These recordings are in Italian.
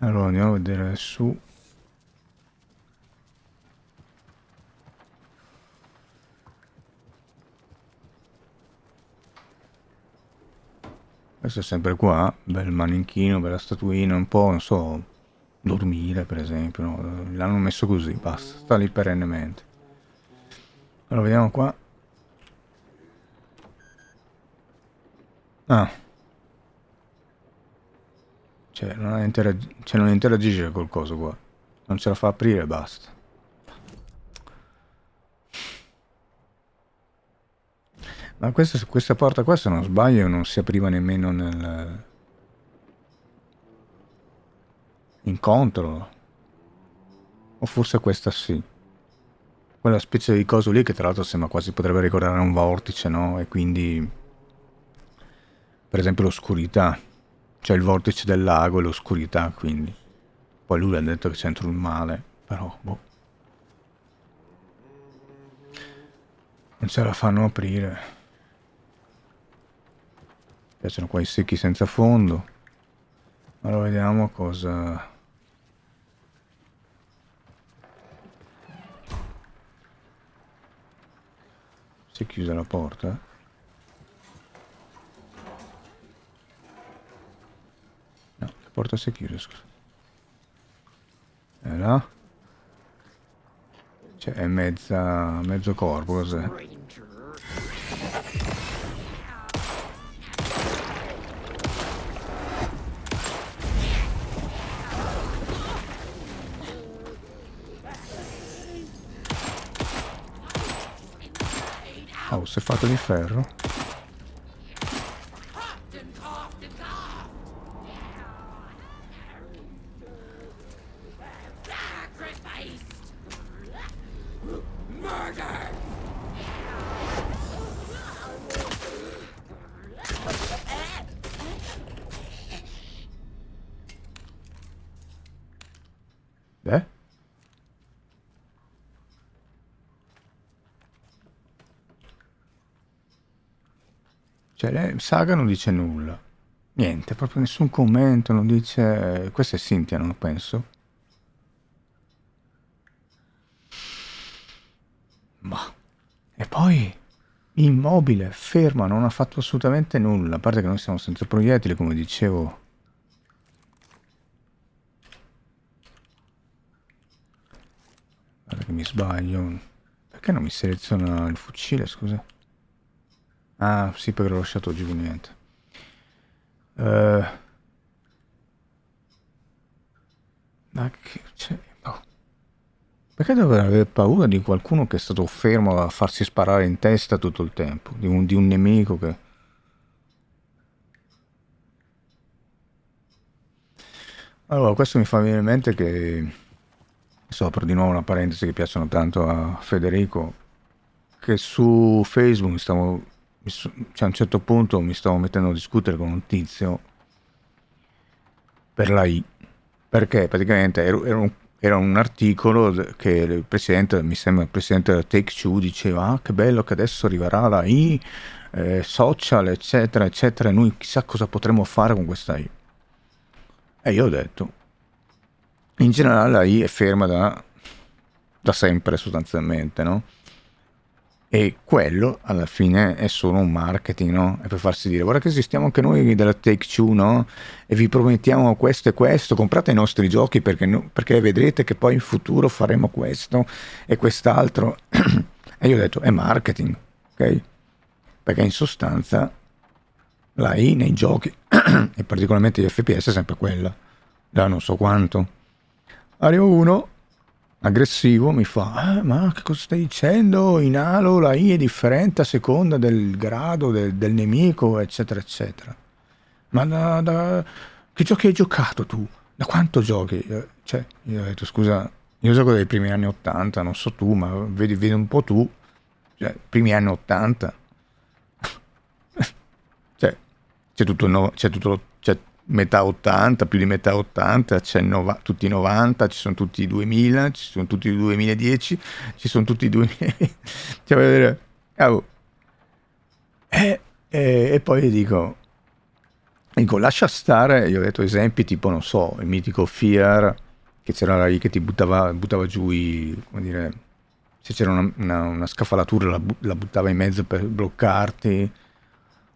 Allora andiamo a vedere su. Questo è sempre qua, bel maninchino, bella statuina, un po', non so, dormire per esempio, no? l'hanno messo così, basta, sta lì perennemente. Allora vediamo qua. Ah, cioè non, interag cioè, non interagisce col coso qua. Non ce la fa aprire e basta. Ma questa, questa, porta qua, se non sbaglio, non si apriva nemmeno nel... In O forse questa sì. Quella specie di coso lì che tra l'altro sembra quasi potrebbe ricordare un vortice, no? E quindi... Per esempio l'oscurità c'è il vortice del lago e l'oscurità, quindi. Poi lui ha detto che c'entra un male, però, boh. Non ce la fanno aprire. Mi piacciono qua i secchi senza fondo. Allora vediamo cosa... Si è chiusa la porta? porta si è chiusa, scusa. Eh no? Cioè è mezza... mezzo corpo, cos'è? Oh, si è fatto di ferro? Cioè, Saga non dice nulla. Niente, proprio nessun commento, non dice... Questa è Cynthia, non penso. Ma... E poi... Immobile, ferma, non ha fatto assolutamente nulla. A parte che noi siamo senza proiettili, come dicevo. Guarda che mi sbaglio. Perché non mi seleziona il fucile, scusa? Ah, sì, perché l'ho lasciato giù, niente. Uh, ma che c'è? Oh. Perché dovrei avere paura di qualcuno che è stato fermo a farsi sparare in testa tutto il tempo? Di un, di un nemico che... Allora, questo mi fa venire in mente che... So, apro di nuovo una parentesi che piacciono tanto a Federico, che su Facebook stavo cioè a un certo punto mi stavo mettendo a discutere con un tizio per la I, perché praticamente ero, ero un era un articolo che il presidente, mi sembra il presidente della Take Two diceva ah che bello che adesso arriverà la I eh, social eccetera eccetera e noi chissà cosa potremmo fare con questa I e io ho detto in generale la I è ferma da, da sempre sostanzialmente no? E quello alla fine è solo un marketing, no? È per farsi dire, guarda che esistiamo anche noi della Take Two, no? E vi promettiamo questo e questo, comprate i nostri giochi perché, no, perché vedrete che poi in futuro faremo questo e quest'altro. e io ho detto, è marketing, ok? Perché in sostanza la I nei giochi, e particolarmente gli FPS, è sempre quella, da non so quanto. Arrivo uno aggressivo mi fa ah, ma che cosa stai dicendo inalo la I è differente a seconda del grado del, del nemico eccetera eccetera ma da, da, che giochi hai giocato tu? da quanto giochi? Eh, cioè io ho detto scusa io gioco dai primi anni 80 non so tu ma vedi, vedi un po' tu cioè primi anni 80 cioè c'è tutto, no, c'è tutto, c'è metà 80, più di metà 80, c'è nova, tutti i 90, ci sono tutti i 2000, ci sono tutti i 2010, ci sono tutti i 2000. cioè, vedere, e, e, e, poi dico, dico, lascia stare, io ho detto esempi tipo, non so, il mitico Fear, che c'era lì che ti buttava, buttava giù i, come dire, se c'era una, una, una scafalatura la, la buttava in mezzo per bloccarti,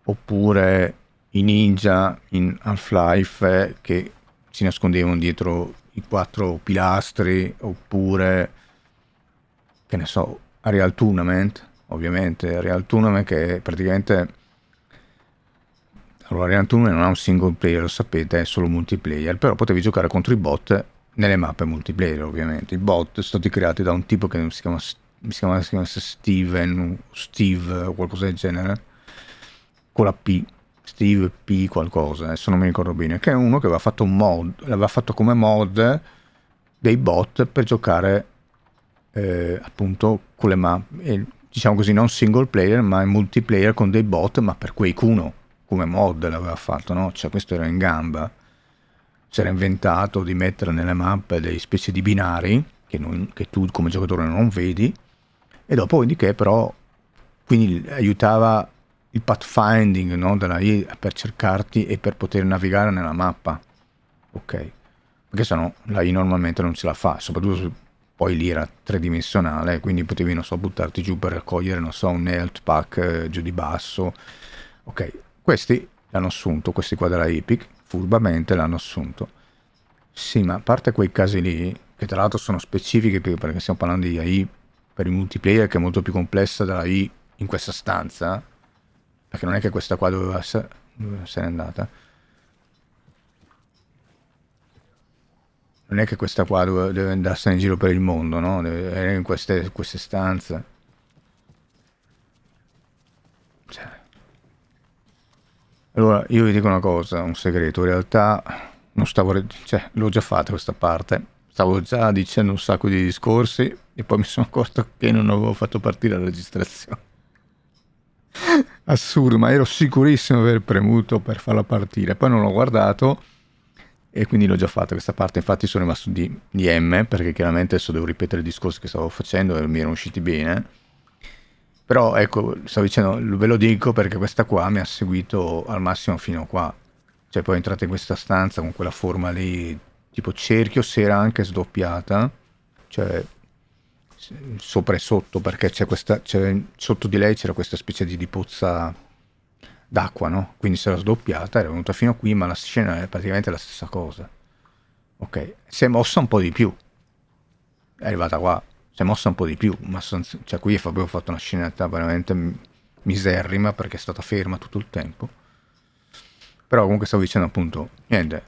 oppure i ninja in Half-Life eh, che si nascondevano dietro i quattro pilastri oppure che ne so a Real Tournament ovviamente a Real Tournament che praticamente allora Real Tournament non ha un single player lo sapete è solo multiplayer però potevi giocare contro i bot nelle mappe multiplayer ovviamente i bot sono stati creati da un tipo che si chiama, si chiama, si chiama Steven Steve o qualcosa del genere con la P Steve P qualcosa, adesso non mi ricordo bene, che è uno che aveva fatto, un mod, aveva eh, fatto come mod dei bot per giocare eh, appunto con le mappe, eh, diciamo così, non single player ma in multiplayer con dei bot, ma per Quake 1 come mod l'aveva fatto, no? Cioè questo era in gamba, si era inventato di mettere nelle mappe dei specie di binari che, non, che tu come giocatore non vedi e dopo quindi che però quindi aiutava il pathfinding no? della I per cercarti e per poter navigare nella mappa. Ok, perché sennò la I normalmente non ce la fa, soprattutto se poi lì era tridimensionale, quindi potevi, non so, buttarti giù per raccogliere, non so, un health pack eh, giù di basso. Ok, questi l'hanno assunto, questi qua della Epic, furbamente l'hanno assunto. Sì, ma a parte quei casi lì, che tra l'altro sono specifiche perché stiamo parlando di AI per il multiplayer che è molto più complessa della AI in questa stanza, perché non è che questa qua doveva essere, doveva essere andata. Non è che questa qua deve andarsene in giro per il mondo, no? Deve, era in queste, queste stanze. Cioè. Allora, io vi dico una cosa, un segreto. In realtà non stavo... Cioè, l'ho già fatta questa parte. Stavo già dicendo un sacco di discorsi e poi mi sono accorto che non avevo fatto partire la registrazione assurdo, ma ero sicurissimo di aver premuto per farla partire. Poi non l'ho guardato e quindi l'ho già fatta questa parte. Infatti sono rimasto di, di M perché chiaramente adesso devo ripetere il discorso che stavo facendo e mi erano usciti bene. Però ecco, stavo dicendo, ve lo dico perché questa qua mi ha seguito al massimo fino a qua. Cioè poi entrate in questa stanza con quella forma lì, tipo cerchio, se era anche sdoppiata. Cioè sopra e sotto perché c'è questa, c'è, sotto di lei c'era questa specie di, di pozza d'acqua, no? Quindi si era sdoppiata, era venuta fino a qui, ma la scena è praticamente la stessa cosa. Ok, si è mossa un po' di più. È arrivata qua, si è mossa un po' di più, ma senza, cioè qui abbiamo fatto una scenetta veramente miserrima perché è stata ferma tutto il tempo. Però comunque stavo dicendo appunto, niente,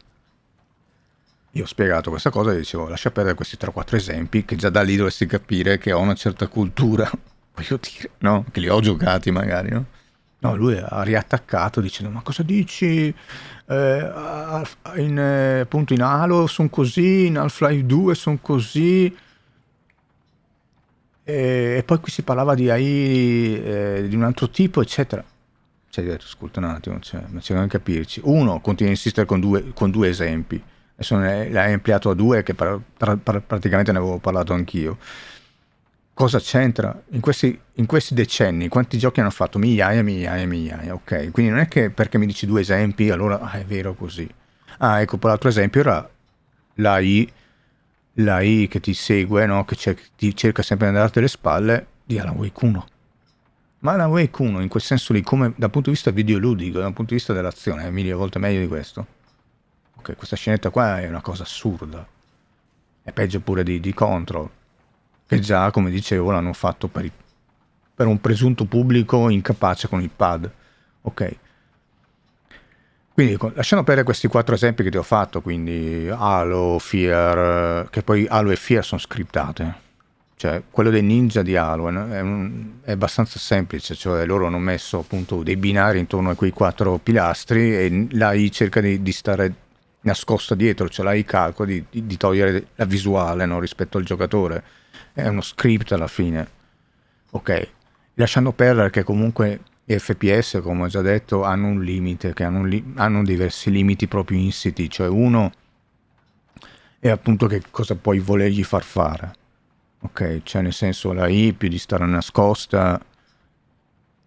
io ho spiegato questa cosa e dicevo lascia perdere questi 3-4 esempi che già da lì dovresti capire che ho una certa cultura, voglio dire, no? Che li ho giocati magari, no? No, lui ha riattaccato dicendo ma cosa dici? Eh, in, eh, appunto in Halo sono così, in Half-Life 2 sono così. E, e, poi qui si parlava di AI eh, di un altro tipo, eccetera. Cioè, detto, ascolta un attimo, cioè, ma c'è da capirci. Uno, continua a insistere con due, con due esempi adesso eh, l'hai ampliato a due che pra, pra, praticamente ne avevo parlato anch'io. Cosa c'entra? In questi, in questi, decenni quanti giochi hanno fatto? Migliaia, migliaia, migliaia, ok? Quindi non è che perché mi dici due esempi allora ah, è vero così. Ah, ecco, poi l'altro esempio era l'AI, l'AI che ti segue, no? che cer- ti cerca sempre di andarti alle spalle di Alan Wake 1. Ma Alan Wake 1 in quel senso lì, come dal punto di vista videoludico, dal punto di vista dell'azione, è mille volte meglio di questo. Che questa scenetta qua è una cosa assurda. È peggio pure di, di Control, che già, come dicevo, l'hanno fatto per, i, per un presunto pubblico incapace con il pad. Ok. Quindi ecco, lasciando perdere questi quattro esempi che ti ho fatto, quindi Halo, Fear, eh, che poi Halo e Fear sono scriptate. Cioè, quello dei ninja di Halo è, un, è abbastanza semplice, cioè loro hanno messo appunto dei binari intorno a quei quattro pilastri e l'AI cerca di, di stare nascosta dietro, ce l'hai i calcoli di, di, togliere la visuale no? rispetto al giocatore. È uno script alla fine. Ok, lasciando perdere che comunque i FPS, come ho già detto, hanno un limite, che hanno, un li hanno diversi limiti proprio insiti, cioè uno è appunto che cosa puoi volergli far fare. Ok, cioè nel senso la I più di stare nascosta.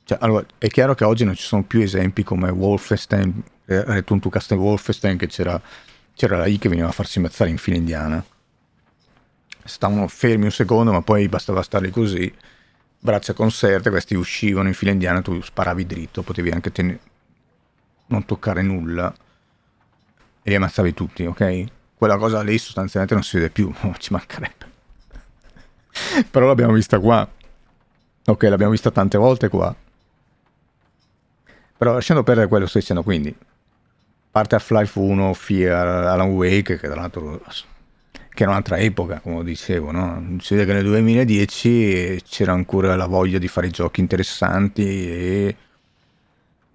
Cioè, allora, è chiaro che oggi non ci sono più esempi come Wolfenstein eh, hai detto un tu Custom Wolfenstein che c'era, c'era la I che veniva a farsi ammazzare in fila indiana stavano fermi un secondo ma poi bastava stare così braccia conserte, questi uscivano in fila indiana tu sparavi dritto, potevi anche ten- non toccare nulla e li ammazzavi tutti, ok? Quella cosa lì sostanzialmente non si vede più, ci mancherebbe però l'abbiamo vista qua ok, l'abbiamo vista tante volte qua però lasciando perdere quello che sto dicendo quindi parte Half-Life 1, Fear, Alan Wake, che tra l'altro che era un'altra epoca, come dicevo, no? si vede che nel 2010 c'era ancora la voglia di fare giochi interessanti e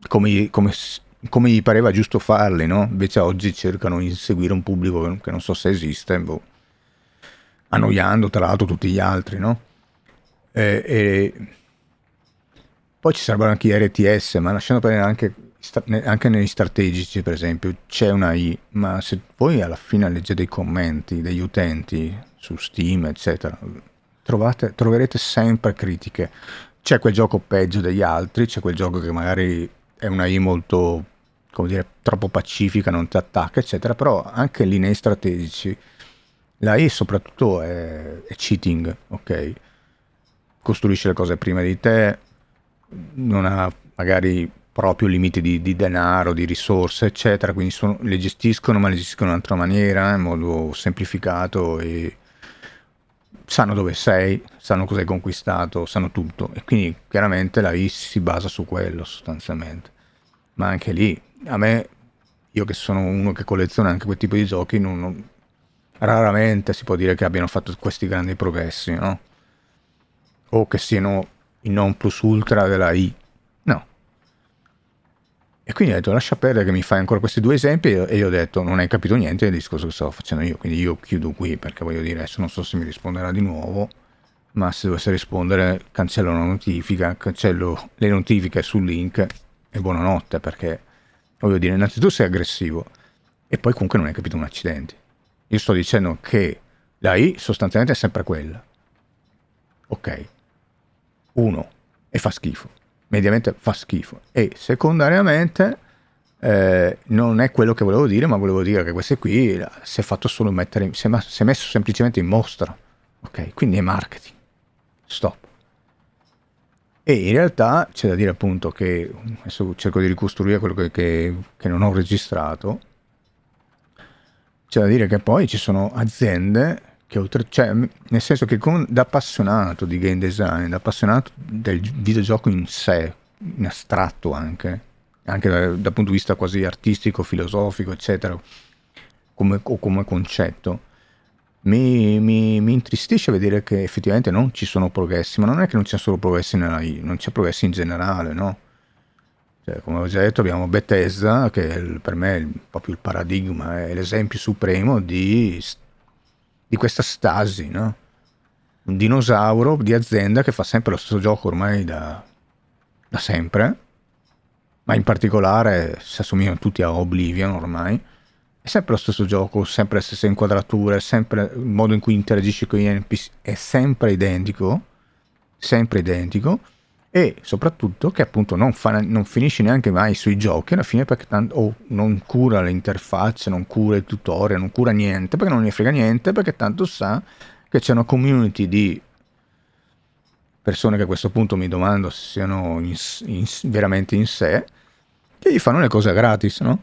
come, come, come gli pareva giusto farli, no? invece oggi cercano di inseguire un pubblico che non so se esiste, boh, annoiando tra l'altro tutti gli altri. No? E, e... Poi ci sarebbero anche i RTS, ma lasciando perdere anche anche nei strategici per esempio c'è una I, ma se voi alla fine leggete i commenti degli utenti su Steam eccetera, trovate, troverete sempre critiche. C'è quel gioco peggio degli altri, c'è quel gioco che magari è una I molto, come dire, troppo pacifica, non ti attacca eccetera, però anche lì nei strategici la I soprattutto è, è cheating, ok? Costruisce le cose prima di te, non ha magari proprio limiti di, di, denaro, di risorse, eccetera, quindi sono, le gestiscono, ma le gestiscono in un'altra maniera, in modo semplificato e sanno dove sei, sanno cosa hai conquistato, sanno tutto e quindi chiaramente la IS si basa su quello sostanzialmente. Ma anche lì, a me, io che sono uno che colleziona anche quel tipo di giochi, non, non, raramente si può dire che abbiano fatto questi grandi progressi, no? O che siano il non plus ultra della I, e quindi ho detto lascia perdere che mi fai ancora questi due esempi e io ho detto non hai capito niente del discorso che stavo facendo io, quindi io chiudo qui perché voglio dire adesso non so se mi risponderà di nuovo, ma se dovesse rispondere cancello la notifica, cancello le notifiche sul link e buonanotte perché voglio dire innanzitutto sei aggressivo e poi comunque non hai capito un accidente. Io sto dicendo che la I sostanzialmente è sempre quella. Ok. Uno. E fa schifo mediamente fa schifo. E secondariamente eh, non è quello che volevo dire, ma volevo dire che queste qui eh, si è fatto solo mettere, si, è, si è messo semplicemente in mostra, ok? Quindi è marketing, stop. E in realtà c'è da dire appunto che, adesso cerco di ricostruire quello che, che, che non ho registrato, c'è da dire che poi ci sono aziende che oltre, cioè, nel senso che con, da appassionato di game design, da appassionato del videogioco in sé, in astratto anche, anche dal, dal punto di vista quasi artistico, filosofico, eccetera, come, o come concetto, mi, mi, mi, intristisce vedere che effettivamente non ci sono progressi, ma non è che non c'è solo progressi nella I, non c'è progressi in generale, no? Cioè, come ho già detto, abbiamo Bethesda, che per me è proprio il paradigma, è l'esempio supremo di di questa stasi, no? Un dinosauro di azienda che fa sempre lo stesso gioco ormai da, da sempre, ma in particolare si assomigliano tutti a Oblivion ormai. È sempre lo stesso gioco, sempre le stesse inquadrature, sempre il modo in cui interagisci con gli NPC è sempre identico, sempre identico e soprattutto che appunto non, fa, non finisci neanche mai sui giochi alla fine perché tanto oh, non cura l'interfaccia, non cura il tutorial, non cura niente perché non gli frega niente perché tanto sa che c'è una community di persone che a questo punto mi domando se siano in, in, veramente in sé che gli fanno le cose gratis, no?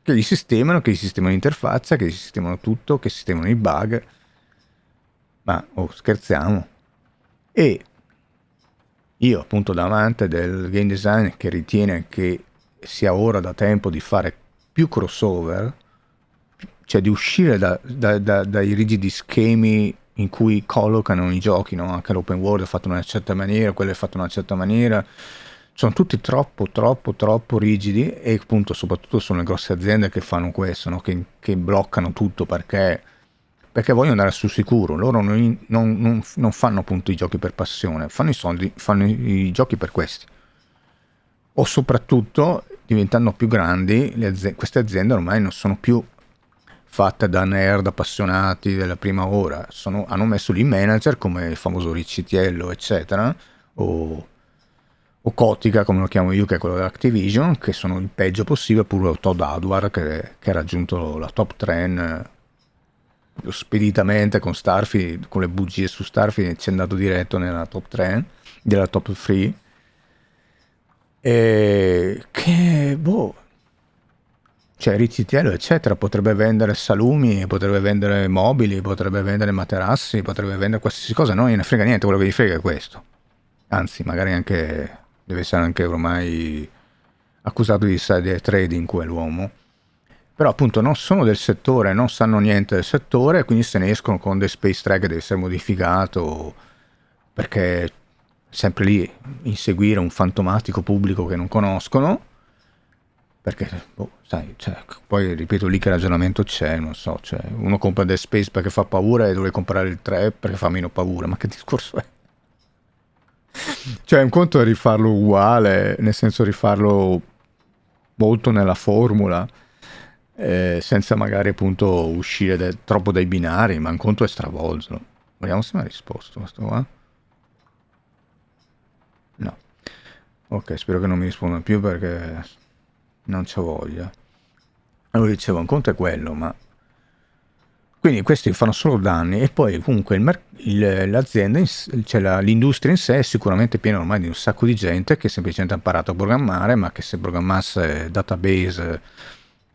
Che gli sistemano, che gli sistemano l'interfaccia, che gli sistemano tutto, che sistemano i bug. Ma oh, scherziamo. E io appunto da amante del game design che ritiene che sia ora da tempo di fare più crossover, cioè di uscire da, da, da, dai rigidi schemi in cui collocano i giochi, no? anche l'open world è fatto in una certa maniera, quello è fatto in una certa maniera, sono tutti troppo, troppo, troppo rigidi e appunto soprattutto sono le grosse aziende che fanno questo, no? che, che bloccano tutto perché perché vogliono andare sul sicuro, loro non, non, non, non, fanno appunto i giochi per passione, fanno i soldi, fanno i, i giochi per questi. O soprattutto, diventando più grandi, aziende, queste aziende ormai non sono più fatte da nerd appassionati della prima ora, sono, hanno messo lì manager come il famoso Riccitiello, eccetera, o, o Cotica, come lo chiamo io, che è quello dell'Activision, che sono il peggio possibile, pure Todd Adwar, che, che ha raggiunto la top 3 speditamente con Starfield, con le bugie su Starfield, ci è andato diretto nella top 3 della top 3. E che boh, cioè Rizzitello, eccetera, potrebbe vendere salumi, potrebbe vendere mobili, potrebbe vendere materassi, potrebbe vendere qualsiasi cosa, non ne frega niente, quello che gli frega è questo. Anzi, magari anche deve essere anche ormai accusato di trading quell'uomo però appunto non sono del settore, non sanno niente del settore, quindi se ne escono con The space track che deve essere modificato, perché sempre lì inseguire un fantomatico pubblico che non conoscono, perché boh, sai, cioè, poi ripeto lì che ragionamento c'è, non so, cioè, uno compra The space perché fa paura e dovrei comprare il 3 perché fa meno paura, ma che discorso è? cioè un conto è rifarlo uguale, nel senso rifarlo molto nella formula, eh, senza magari appunto uscire da, troppo dai binari, ma un conto è stravolto. Vediamo se mi ha risposto questo qua. No. Ok, spero che non mi risponda più perché non c'ho voglia. Allora dicevo, un conto è quello, ma... Quindi questi fanno solo danni e poi comunque l'azienda, cioè l'industria in sé è sicuramente piena ormai di un sacco di gente che semplicemente ha imparato a programmare, ma che se programmasse database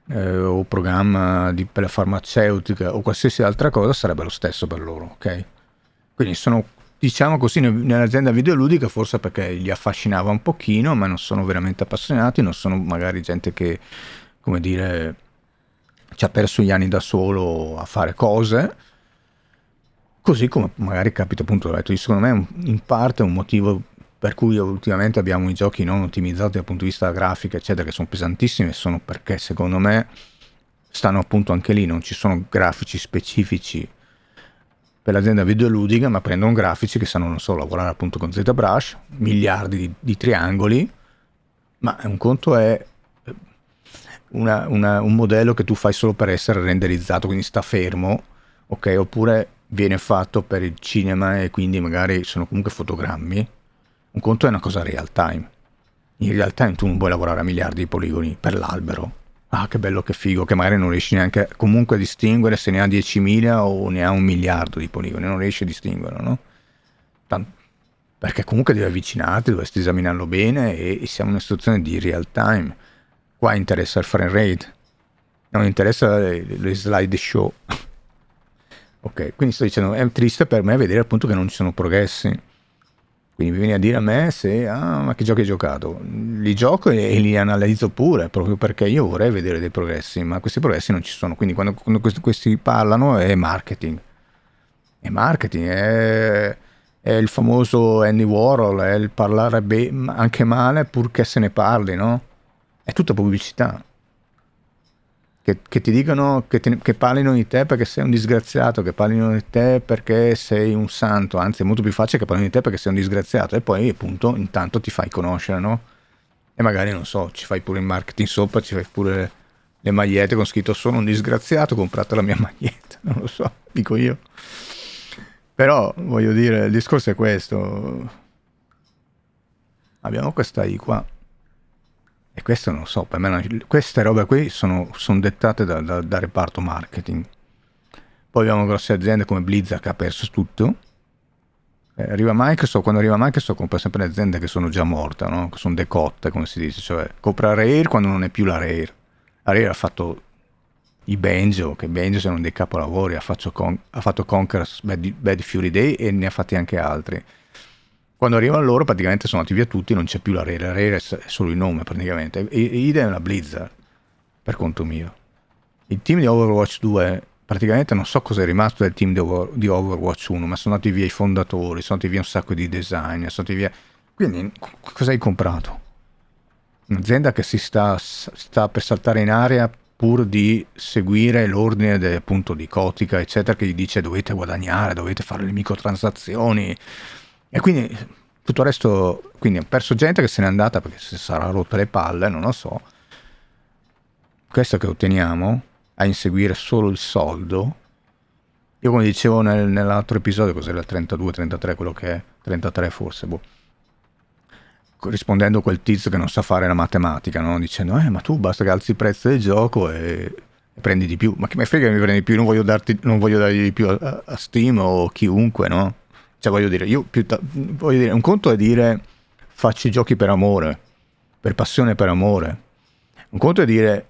eh, o programma di, per la farmaceutica o qualsiasi altra cosa sarebbe lo stesso per loro, ok? Quindi sono, diciamo così, nell'azienda videoludica forse perché li affascinava un pochino, ma non sono veramente appassionati, non sono magari gente che, come dire, ci ha perso gli anni da solo a fare cose, così come magari capita appunto, detto, secondo me in parte un motivo per cui ultimamente abbiamo i giochi non ottimizzati dal punto di vista grafica, eccetera, che sono pesantissimi e sono perché secondo me stanno appunto anche lì, non ci sono grafici specifici per l'azienda videoludica, ma prendono grafici che sanno non solo lavorare appunto con ZBrush, miliardi di, di triangoli, ma un conto è eh, una, una, un modello che tu fai solo per essere renderizzato, quindi sta fermo, ok? Oppure viene fatto per il cinema e quindi magari sono comunque fotogrammi un conto è una cosa real time. In real time tu non puoi lavorare a miliardi di poligoni per l'albero. Ah, che bello, che figo, che magari non riesci neanche comunque a distinguere se ne ha 10.000 o ne ha un miliardo di poligoni, non riesci a distinguerlo, no? Tant perché comunque devi avvicinarti, dovresti esaminarlo bene e, e siamo in una situazione di real time. Qua interessa il frame rate, non interessa le, le slide show. ok, quindi sto dicendo, è triste per me vedere appunto che non ci sono progressi quindi mi viene a dire a me se, ah, ma che giochi hai giocato? Li gioco e, e li analizzo pure, proprio perché io vorrei vedere dei progressi, ma questi progressi non ci sono. Quindi quando, quando questi, questi, parlano è marketing. È marketing, è, è il famoso Andy Warhol, è il parlare be- anche male purché se ne parli, no? È tutta pubblicità. Che, che ti dicono, che, ti, che, parlino di te perché sei un disgraziato, che parlino di te perché sei un santo, anzi è molto più facile che parlino di te perché sei un disgraziato e poi appunto intanto ti fai conoscere, no? E magari non so, ci fai pure il marketing sopra, ci fai pure le magliette con scritto sono un disgraziato, comprate la mia maglietta, non lo so, dico io. Però voglio dire, il discorso è questo. Abbiamo questa I qua. E questo non so, per me una, queste robe qui sono, sono dettate dal da, da reparto marketing. Poi abbiamo grosse aziende come Blizzard che ha perso tutto, eh, arriva Microsoft, quando arriva Microsoft compra sempre le aziende che sono già morte, no? che sono decotte, come si dice, cioè compra Rare quando non è più la Rare. La Rare ha fatto i Benjo, che Benjo sono dei capolavori, ha fatto, con- ha fatto Conquerors Bad-, Bad Fury Day e ne ha fatti anche altri. Quando arrivano loro praticamente sono andati via tutti, non c'è più la rete, la rete è solo il nome praticamente. E, è una Blizzard, per conto mio. Il team di Overwatch 2, praticamente non so cosa è rimasto del team di, Overwatch 1, ma sono andati via i fondatori, sono andati via un sacco di designer, sono andati via... Quindi cosa hai comprato? Un'azienda che si sta, sta per saltare in aria pur di seguire l'ordine appunto di Cotica, eccetera, che gli dice dovete guadagnare, dovete fare le microtransazioni, e quindi tutto il resto, quindi ho perso gente che se n'è andata perché si sarà rotta le palle, non lo so. Questo che otteniamo a inseguire solo il soldo. Io come dicevo nel, nell'altro episodio, cos'era il 32, 33, quello che è, 33 forse, boh. Rispondendo a quel tizio che non sa fare la matematica, no? dicendo, eh, ma tu basta che alzi il prezzo del gioco e prendi di più. Ma che me frega che mi prendi di più, non voglio, darti, non voglio dargli di più a, a Steam o chiunque, no? Cioè voglio dire, io più ta- voglio dire, un conto è dire faccio i giochi per amore, per passione per amore. Un conto è dire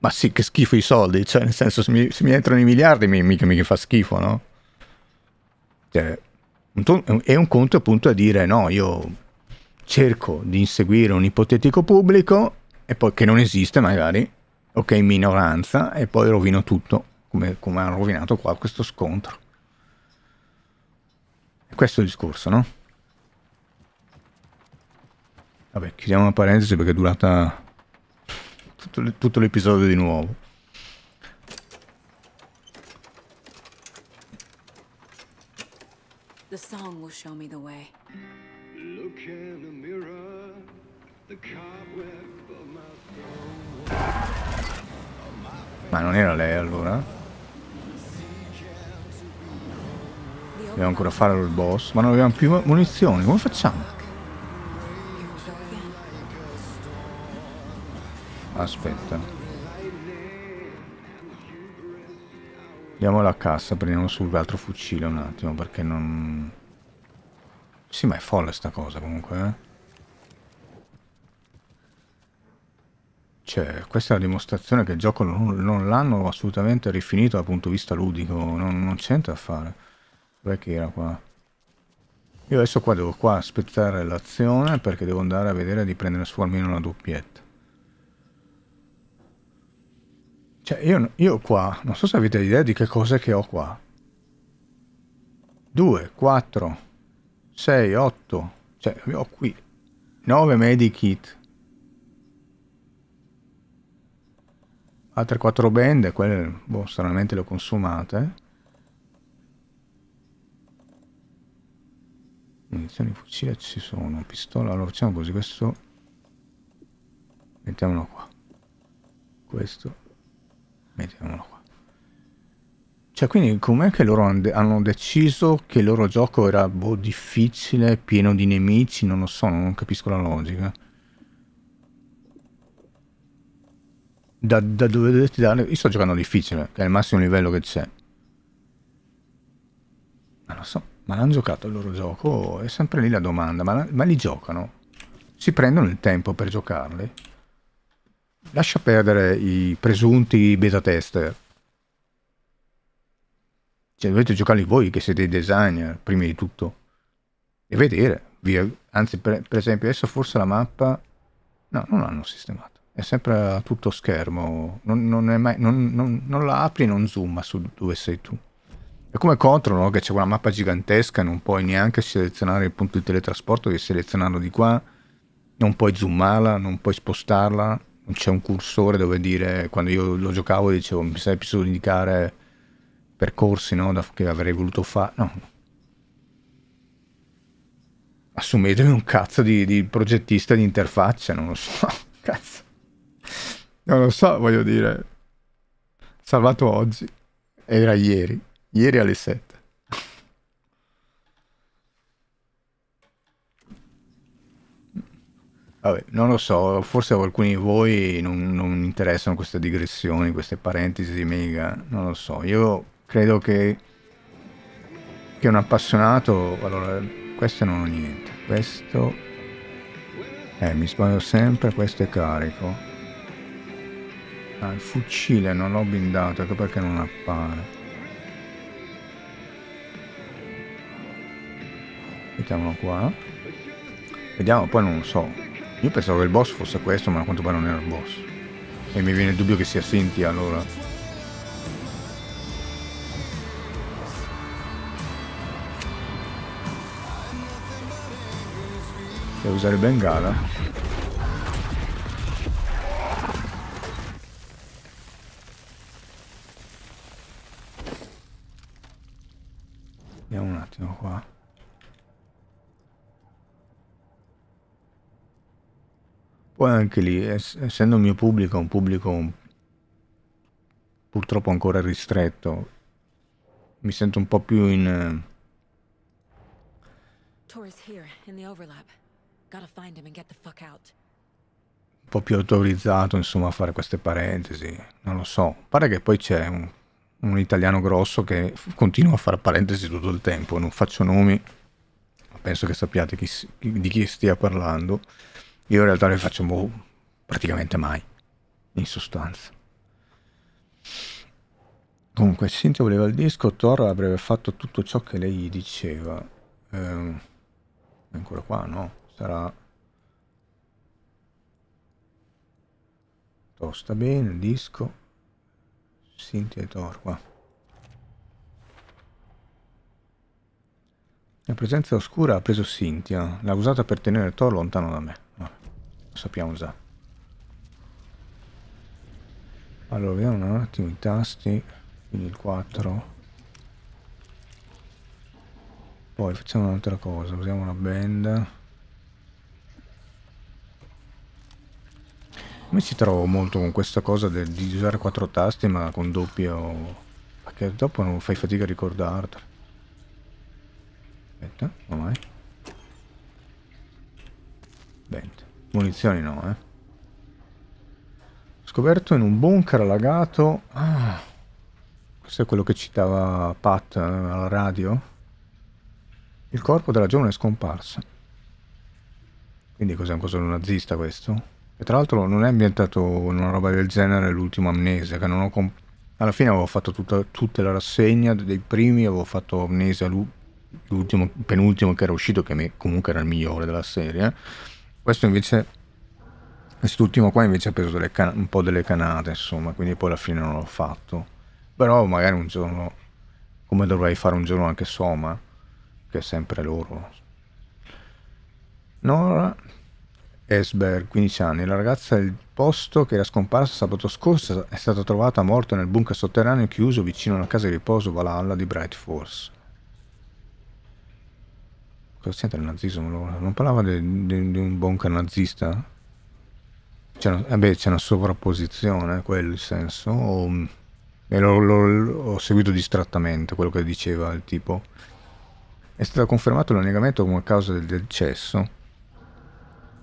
ma sì, che schifo i soldi, cioè nel senso se mi, se mi entrano i miliardi mi, mica, mica fa schifo, no? Cioè, un ton- e un conto appunto è dire no, io cerco di inseguire un ipotetico pubblico e poi che non esiste magari, ok, in minoranza, e poi rovino tutto, come, come hanno rovinato qua questo scontro. Questo è il discorso, no? Vabbè, chiudiamo una parentesi perché è durata tutto l'episodio di nuovo. The song will show me the way. Look in the mirror, the cobweb of my throne. Ma non era lei allora? Dobbiamo ancora fare il boss. Ma non abbiamo più munizioni. Come facciamo? Aspetta. Andiamo alla cassa. Prendiamo sull'altro fucile un attimo. Perché non... Sì, ma è folle sta cosa comunque, eh? Cioè, questa è la dimostrazione che il gioco non, non l'hanno assolutamente rifinito dal punto di vista ludico, non, non c'entra a fare. Dov'è che era qua? Io adesso qua devo qua aspettare l'azione perché devo andare a vedere di prendere su almeno una doppietta. Cioè, io, io qua, non so se avete idea di che cose che ho qua. 2, 4, 6, 8, cioè ho qui 9 medikit. Altre 4 bende, quelle boh, stranamente le ho consumate. munizioni fucile ah, ci sono pistola allora facciamo così questo mettiamolo qua questo mettiamolo qua cioè quindi com'è che loro hanno deciso che il loro gioco era boh, difficile pieno di nemici non lo so non capisco la logica da, da dove dovete dare io sto giocando difficile che è il massimo livello che c'è non lo so ma l'hanno giocato il loro gioco? È sempre lì la domanda, ma, la, ma li giocano? Si prendono il tempo per giocarli? Lascia perdere i presunti beta tester. Cioè dovete giocarli voi che siete i designer, prima di tutto. E vedere. Via. Anzi, per, per esempio, adesso forse la mappa... No, non l'hanno sistemata. È sempre a tutto schermo. Non, non, mai, non, non la apri e non zoom su dove sei tu. È come contro, no? che c'è una mappa gigantesca, non puoi neanche selezionare il punto di teletrasporto, devi selezionarlo di qua, non puoi zoomarla, non puoi spostarla, non c'è un cursore dove dire, quando io lo giocavo dicevo mi sarebbe solo indicare percorsi no? che avrei voluto fare, no. Assumetevi un cazzo di, di progettista di interfaccia, non lo so, cazzo. Non lo so, voglio dire. Salvato oggi. Era ieri. Ieri alle 7. Vabbè, non lo so, forse a alcuni di voi non, non interessano queste digressioni, queste parentesi mega, non lo so. Io credo che, che un appassionato... Allora, questo non ho niente. Questo... Eh, mi sbaglio sempre, questo è carico. Ah, il fucile non l'ho bindato, ecco perché non appare. Mettiamolo qua. Vediamo, poi non lo so. Io pensavo che il boss fosse questo, ma a quanto pare non era il boss. E mi viene il dubbio che sia Cynthia allora. Devo usare Bengala. Vediamo un attimo qua. poi anche lì, essendo il mio pubblico, un pubblico purtroppo ancora ristretto, mi sento un po' più in... Un po' più autorizzato, insomma, a fare queste parentesi. Non lo so. Pare che poi c'è un, un italiano grosso che continua a fare parentesi tutto il tempo. Non faccio nomi, ma penso che sappiate chi, di chi stia parlando io in realtà le faccio mo- praticamente mai, in sostanza. Comunque, Cynthia voleva il disco, Thor avrebbe fatto tutto ciò che lei gli diceva. Eh, ancora qua, no? Sarà... Tosta bene, il disco. Cynthia e Thor, qua. La presenza oscura ha preso Cynthia, l'ha usata per tenere Thor lontano da me sappiamo già. Allora, vediamo un attimo i tasti, quindi il 4. Poi facciamo un'altra cosa, usiamo una band. Mi ci trovo molto con questa cosa del, di usare quattro tasti ma con doppio... perché dopo non fai fatica a ricordarti Aspetta, ormai. Band. Munizioni no, eh. Scoperto in un bunker allagato... Ah, questo è quello che citava Pat eh, alla radio? Il corpo della giovane è scomparso. Quindi cos'è un coso nazista questo? E tra l'altro non è ambientato una roba del genere l'ultimo Amnesia, che non ho comp- alla fine avevo fatto tutta, tutta, la rassegna dei primi, avevo fatto Amnesia l'ultimo, penultimo che era uscito, che comunque era il migliore della serie. Questo invece, quest'ultimo qua invece ha preso un po' delle canate, insomma, quindi poi alla fine non l'ho fatto. Però magari un giorno, come dovrei fare un giorno anche Soma, che è sempre loro. Nora Esberg, 15 anni, la ragazza del posto che era scomparsa sabato scorso è stata trovata morta nel bunker sotterraneo chiuso vicino alla casa di riposo Valhalla di Bright Force. Presidente il nazismo, non parlava di un bunker nazista? C'è una, eh beh, c'è una sovrapposizione, quello il senso. O, mm, e l'ho, lo, lo, seguito distrattamente quello che diceva il tipo. È stato confermato l'annegamento come causa del decesso.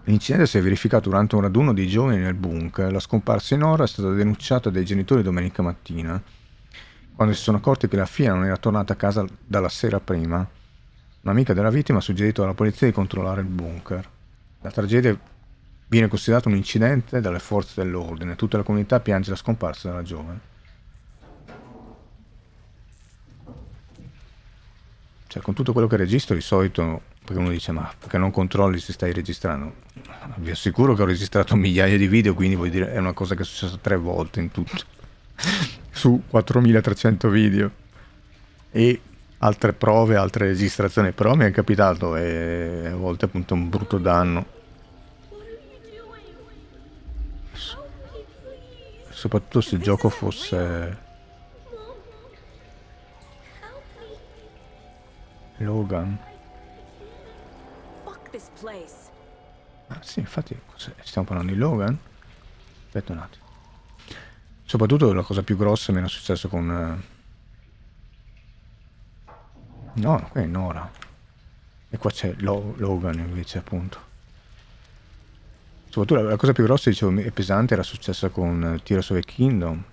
L'incidente si è verificato durante un raduno di giovani nel bunker. La scomparsa in ora è stata denunciata dai genitori domenica mattina, quando si sono accorti che la figlia non era tornata a casa dalla sera prima. Un'amica della vittima ha suggerito alla polizia di controllare il bunker. La tragedia viene considerata un incidente dalle forze dell'ordine. Tutta la comunità piange la scomparsa della giovane. Cioè, con tutto quello che registro di solito perché uno dice ma perché non controlli se stai registrando vi assicuro che ho registrato migliaia di video quindi vuol dire è una cosa che è successa tre volte in tutto su 4300 video e altre prove, altre registrazioni, però mi è capitato e a volte appunto un brutto danno. soprattutto se il gioco fosse... Logan. Ah sì, infatti stiamo parlando di Logan. Aspetta un attimo. Soprattutto la cosa più grossa mi era successo con... Eh, No, qui è Nora. E qua c'è Logan invece, appunto. Soprattutto la, cosa più grossa, dicevo, e pesante era successa con eh, Tears of the Kingdom.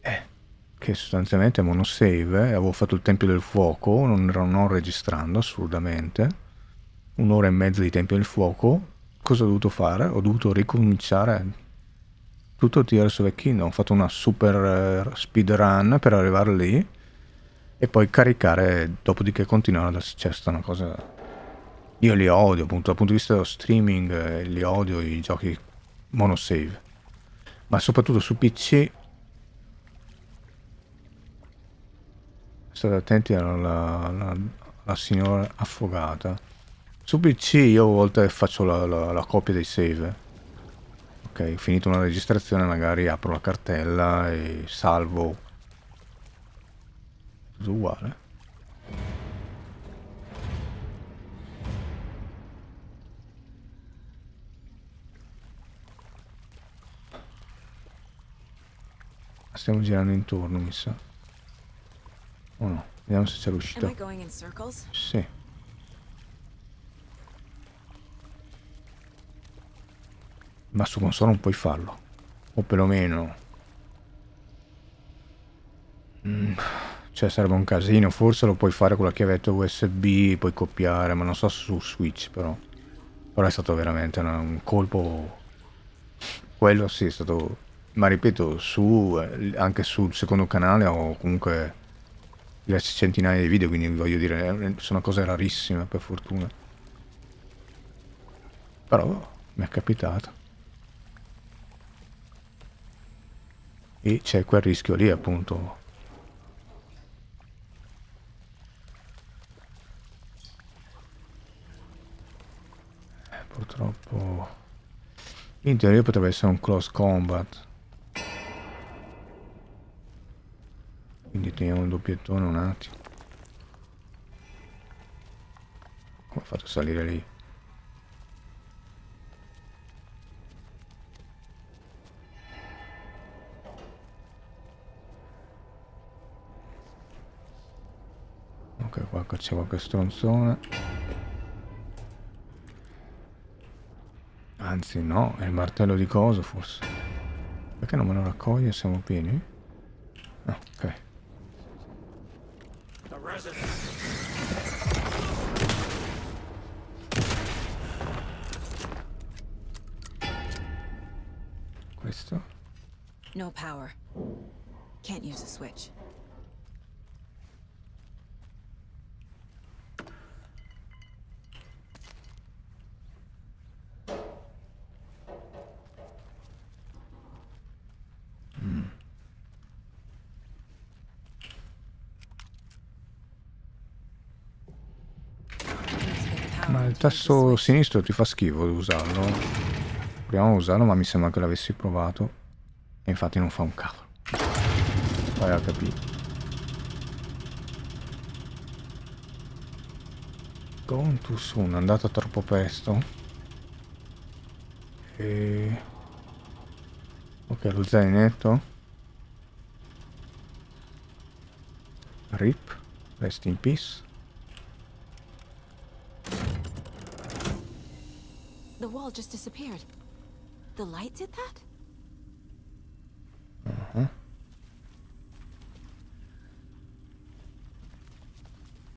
Eh, che sostanzialmente è monosave, eh. avevo fatto il Tempio del Fuoco, non, ero non registrando assolutamente. Un'ora e mezza di Tempio del Fuoco. Cosa ho dovuto fare? Ho dovuto ricominciare tutto di Tears vecchino. Ho fatto una super eh, speedrun per arrivare lì e poi caricare, dopodiché continuare da Chest. Una cosa. Io li odio, appunto, dal punto di vista dello streaming, eh, li odio i giochi monosave. Ma soprattutto su PC. State attenti alla, alla, alla signora affogata. Su PC io a volte faccio la, la, la copia dei save ok finita una registrazione magari apro la cartella e salvo tutto uguale stiamo girando intorno mi sa o oh no vediamo se c'è l'uscita sì ma su console non puoi farlo o perlomeno mm, cioè sarebbe un casino forse lo puoi fare con la chiavetta usb puoi copiare ma non so su switch però però è stato veramente una, un colpo quello sì è stato ma ripeto su eh, anche sul secondo canale ho comunque diverse centinaia di video quindi voglio dire sono cose rarissime per fortuna però mi è capitato e c'è quel rischio lì appunto eh, purtroppo in teoria potrebbe essere un close combat quindi teniamo il doppiettone un attimo come ho fatto a salire lì c'è qualche stronzone. Anzi no, è il martello di coso forse. Perché non me lo raccoglie? Siamo pieni? ok. Questo? No power. Can't use a switch. il tasto sinistro ti fa schifo usarlo. Proviamo a usarlo, ma mi sembra che l'avessi provato. E infatti non fa un cavolo. Vai a capire. Gone too soon, è andata troppo presto. E... Ok, lo zainetto. Rip, rest in peace. just disappeared. The light did that?